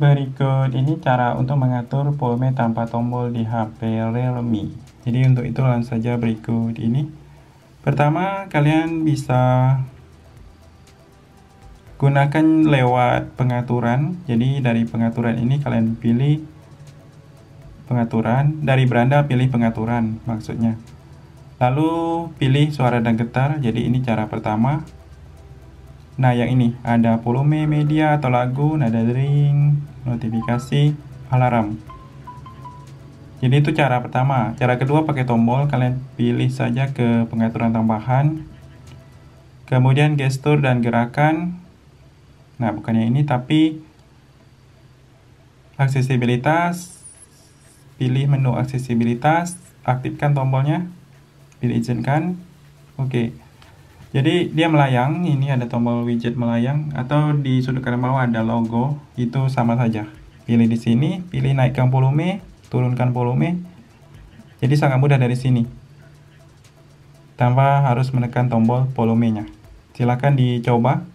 Berikut ini cara untuk mengatur volume tanpa tombol di HP Realme. Jadi untuk itu langsung saja berikut ini. Pertama, kalian bisa gunakan lewat pengaturan. Jadi dari pengaturan ini kalian pilih pengaturan, dari beranda pilih pengaturan maksudnya. Lalu pilih suara dan getar. Jadi ini cara pertama. Nah, yang ini ada volume media atau lagu, nada dering, notifikasi, alarm. Jadi itu cara pertama. Cara kedua pakai tombol, kalian pilih saja ke pengaturan tambahan. Kemudian gestur dan gerakan. Nah, bukannya ini tapi aksesibilitas. Pilih menu aksesibilitas, aktifkan tombolnya, pilih izinkan. Oke. Okay. Jadi dia melayang, ini ada tombol widget melayang atau di sudut kanan bawah ada logo, itu sama saja. Pilih di sini, pilih naikkan volume, turunkan volume. Jadi sangat mudah dari sini. Tanpa harus menekan tombol volumenya. Silakan dicoba.